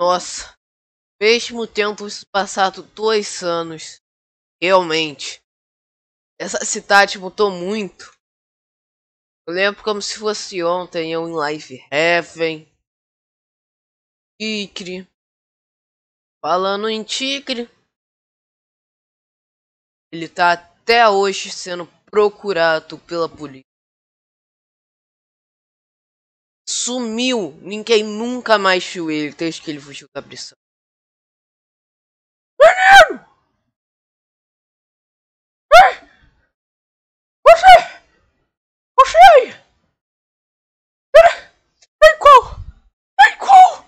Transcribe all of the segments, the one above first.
Nossa, mesmo tendo passado dois anos, realmente, essa cidade mudou muito. Eu lembro como se fosse ontem eu em Live Heaven. Tigre. Falando em Tigre, ele tá até hoje sendo procurado pela polícia. sumiu. Ninguém nunca mais viu ele desde que ele fugiu da prisão. Menino! Ei! Você! Você aí! Vem qual? Vem qual?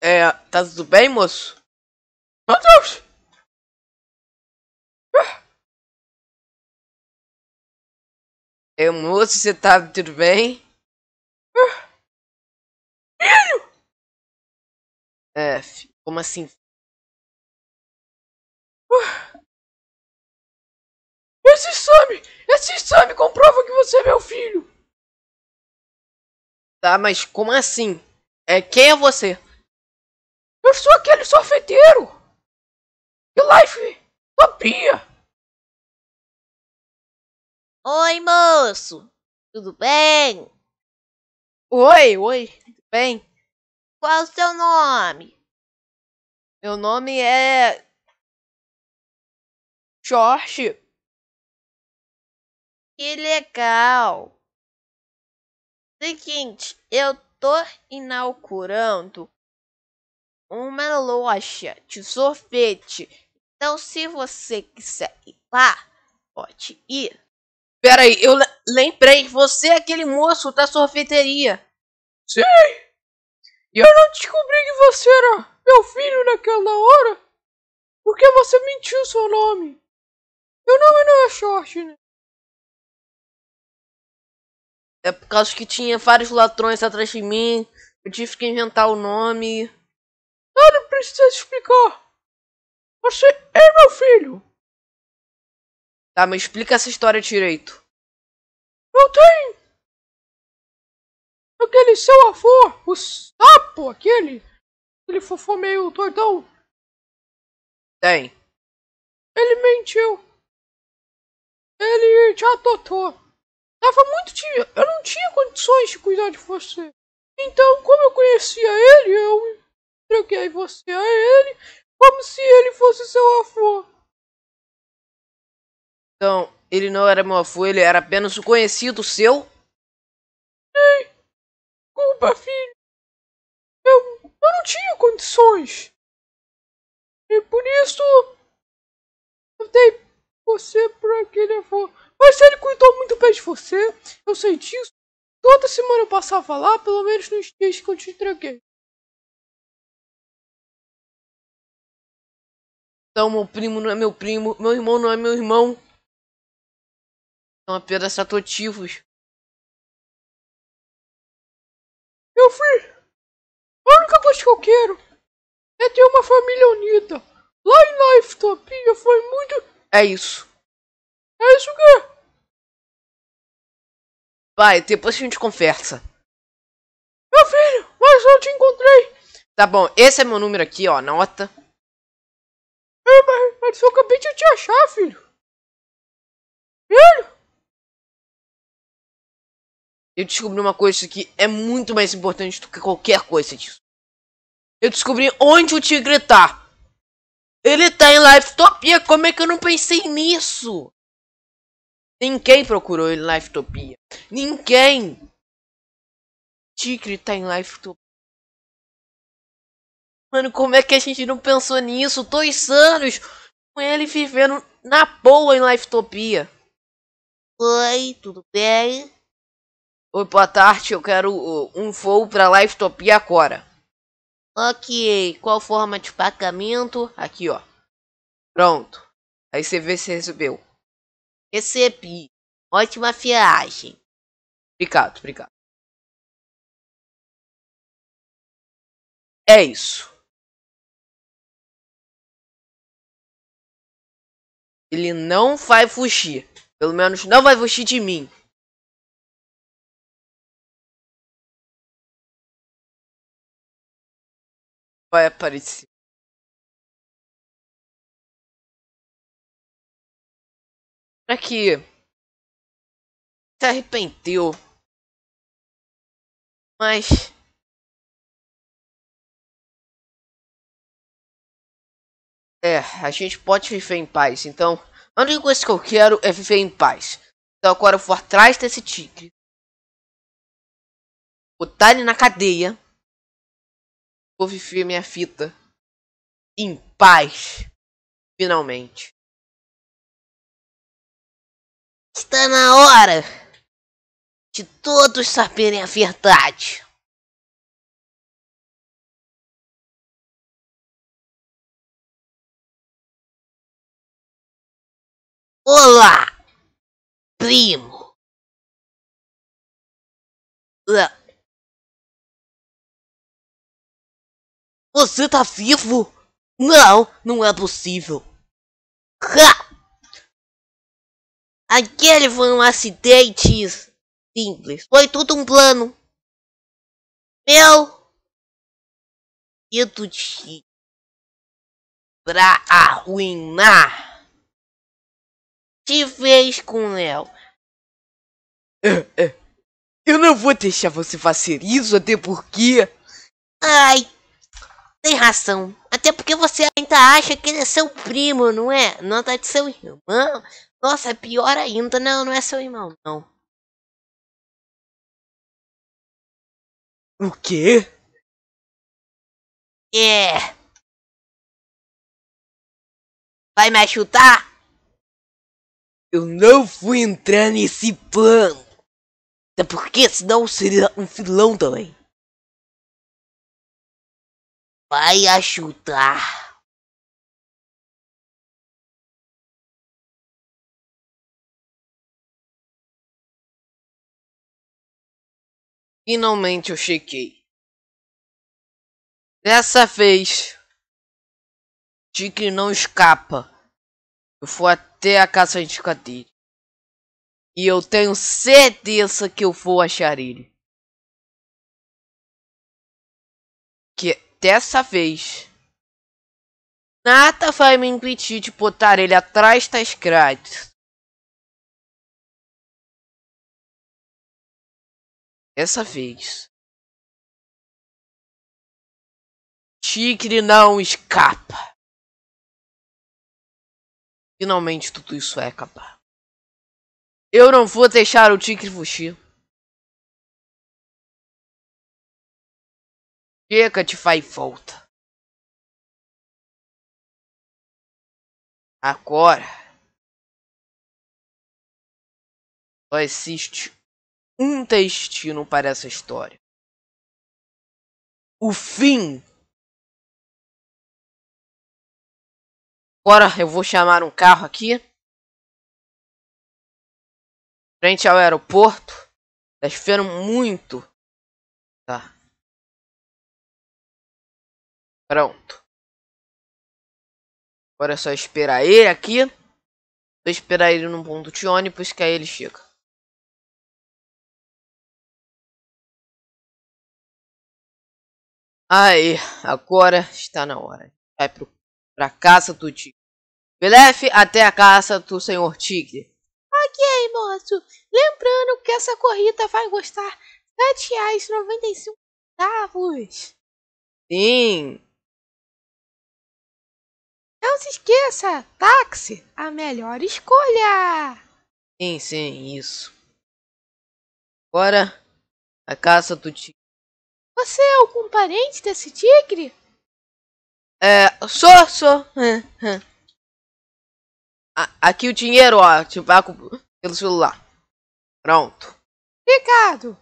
É, tá tudo bem, moço? Eu, é, moço, você tá tudo bem? É, como assim? Esse exame! Esse exame comprova que você é meu filho! Tá, mas como assim? É, quem é você? Eu sou aquele sorfeteiro! Que life! Sabia! Oi, moço! Tudo bem? Oi, oi, tudo bem? Qual o seu nome? Meu nome é. Jorge. Que legal! Seguinte, eu tô inaugurando uma loja de sorvete. Então, se você quiser ir lá, pode ir. Pera aí, eu lembrei, você é aquele moço da sorveteria. Sim! E eu não descobri que você era meu filho naquela hora, porque você mentiu seu nome. Meu nome não é Short, né? É por causa que tinha vários latrões atrás de mim, eu tive que inventar o nome. Ah, não precisa explicar. Você é meu filho. Tá, mas explica essa história direito. Eu tenho! Aquele seu avô, o sapo, aquele. Aquele fofô meio tortão. Tem. Ele mentiu. Ele te adotou. Tava muito. Tia. Eu não tinha condições de cuidar de você. Então, como eu conhecia ele, eu entreguei você a ele como se ele fosse seu avô. Então, ele não era meu avô, ele era apenas um conhecido seu? Ei, culpa, filho. Eu, eu não tinha condições. E por isso, eu dei você para aquele avô. Mas ele cuidou muito bem de você, eu senti isso. Toda semana eu passava lá, pelo menos nos dias que eu te entreguei. Então, meu primo não é meu primo, meu irmão não é meu irmão. São apenas atrativos. Meu filho, a única coisa que eu quero é ter uma família unida. Lá em Life topinha foi muito. É isso. É isso que. É. Vai, depois a gente conversa. Meu filho, mas eu te encontrei. Tá bom, esse é meu número aqui, ó, nota. É, mas, mas eu acabei de te achar, filho. Filho? Eu descobri uma coisa que é muito mais importante do que qualquer coisa disso. Eu descobri onde o tigre tá. Ele tá em Lifetopia. Como é que eu não pensei nisso? Ninguém procurou ele em Lifetopia. Ninguém. Tigre tá em Lifetopia. Mano, como é que a gente não pensou nisso? Dois anos com ele vivendo na boa em Lifetopia. Oi, tudo bem? Oi, boa tarde. Eu quero uh, um voo para Livetopia agora. Ok, qual forma de pagamento? Aqui, ó. Pronto. Aí você vê se recebeu. Recebi. Ótima viagem. Obrigado, obrigado. É isso. Ele não vai fugir. Pelo menos não vai fugir de mim. vai aparecer aqui que se arrependeu, mas é, a gente pode viver em paz. Então, a única coisa que eu quero é viver em paz. Então agora eu vou atrás desse tigre, botar ele na cadeia Vou viver minha fita em paz, finalmente. Está na hora de todos saberem a verdade. Olá, primo. Você tá vivo? Não, não é possível. Ha! Aquele foi um acidente simples. Foi tudo um plano. Meu e do ti pra arruinar. Te fez com Léo. É, é. Eu não vou deixar você fazer isso, até porque. Ai, tem razão. Até porque você ainda acha que ele é seu primo, não é? Não tá de seu irmão. Nossa, é pior ainda. Não, não é seu irmão, não. O quê? É. Vai me ajudar? Eu não fui entrar nesse plano. Até porque senão seria um filão também. Vai ajudar. Finalmente eu chequei. Dessa vez, Tigre não escapa. Eu vou até a caça de cadeira. E eu tenho certeza que eu vou achar ele. Que dessa vez. Nada vai me impedir de botar ele atrás das grades. Dessa vez. Tigre não escapa. Finalmente tudo isso vai acabar. Eu não vou deixar o tigre fugir. Chega de vai e volta. Agora só existe um destino para essa história. O fim. Agora eu vou chamar um carro aqui. Frente ao aeroporto. Tá esperando muito. Tá. Pronto. Agora é só esperar ele aqui. Vou esperar ele num ponto de ônibus que aí ele chega. Aí, agora está na hora. Vai pro, pra caça do tigre. Belef até a caça do senhor tigre. Ok, moço. Lembrando que essa corrida vai custar R$ 7,95. Sim, não se esqueça, táxi, a melhor escolha. Sim, sim, isso. Agora, a caça do tigre. Você é algum parente desse tigre? É, sou, sou. Aqui o dinheiro, ó, te pago pelo celular. Pronto. Ricardo!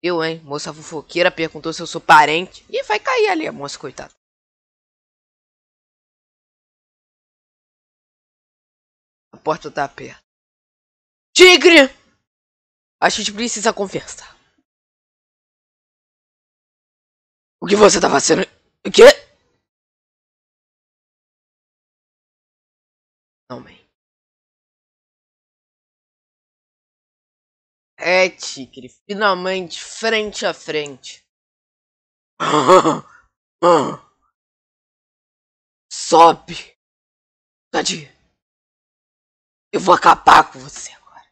Eu, hein? Moça fofoqueira perguntou se eu sou parente. E vai cair ali a moça, coitada. porta tá aperta. Tigre! A gente precisa conversar. O que você tá fazendo? O quê? Não, man. É, Tigre, finalmente, frente a frente. Ah. Sobe. Tadinha. Eu vou acabar com você agora.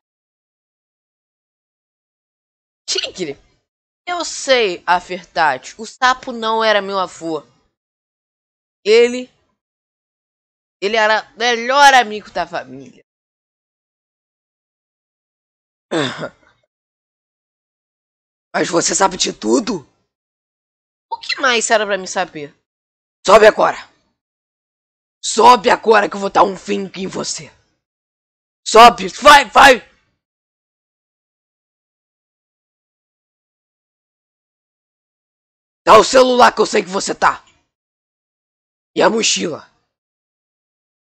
Tigre! Eu sei, Afertati, o sapo não era meu avô. Ele. Ele era o melhor amigo da família. Mas você sabe de tudo? O que mais era para me saber? Sobe agora! Sobe agora que eu vou dar um fim em você! Sobe, vai, vai! Dá o celular que eu sei que você tá. E a mochila.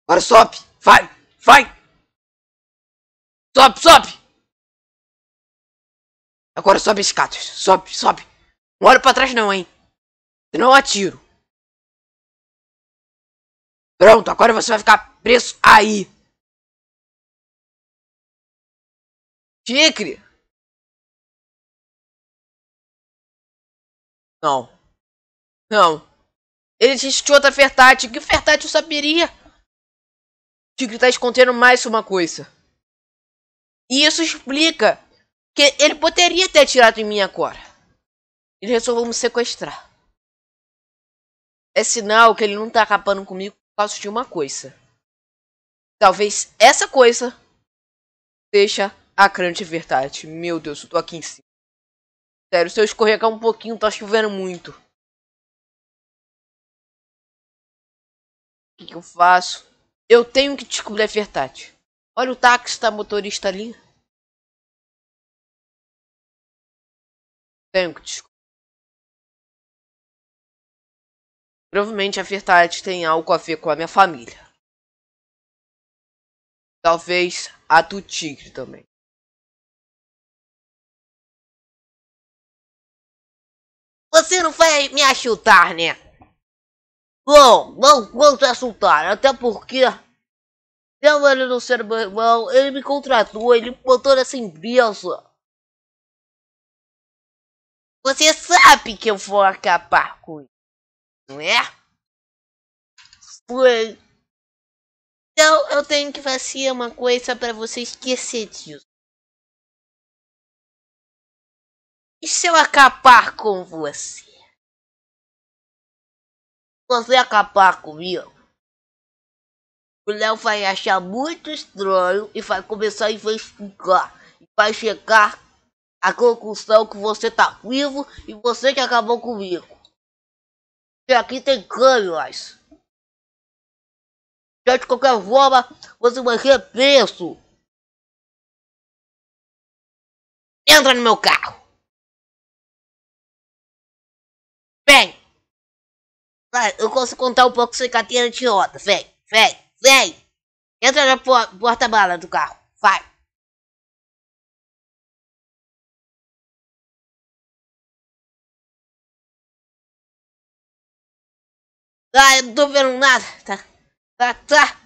Agora sobe, vai, vai! Sobe, sobe! Agora sobe escadas, sobe, sobe. Não olha pra trás não, hein. Senão eu atiro. Pronto, agora você vai ficar preso aí. Tigre! Não. Não. Ele existe outra Fertati. Que Fertátil saberia? tigre está escondendo mais uma coisa. E isso explica que ele poderia ter tirado em mim agora. Ele resolveu me sequestrar. É sinal que ele não está acabando comigo por causa de uma coisa. Talvez essa coisa deixa a crunch é verdade. Meu Deus, eu tô aqui em cima. Sério, se eu escorregar um pouquinho, tá chovendo muito. O que, que eu faço? Eu tenho que descobrir a verdade. Olha o táxi da motorista ali. Tenho que descobrir. Provavelmente a verdade tem algo a ver com a minha família. Talvez a do tigre também. Você não vai me achutar, né? Bom, não vou te até porque... Tendo ele não ser meu irmão, ele me contratou, ele me botou nessa empresa. Você sabe que eu vou acabar com isso, não é? Foi. Então eu tenho que fazer uma coisa pra você esquecer disso. E se eu acabar com você? Você acabar comigo? O Léo vai achar muito estranho e vai começar a investigar. E vai chegar à conclusão que você tá vivo e você que acabou comigo. E aqui tem câmeras. Já de qualquer forma, você vai ser preso. Entra no meu carro. vem. Vai, eu posso contar um pouco sobre carteira de roda. Vem, vem, vem. Entra na porta bala do carro. Vai. Ah, eu não tô vendo nada. Tá, tá, tá.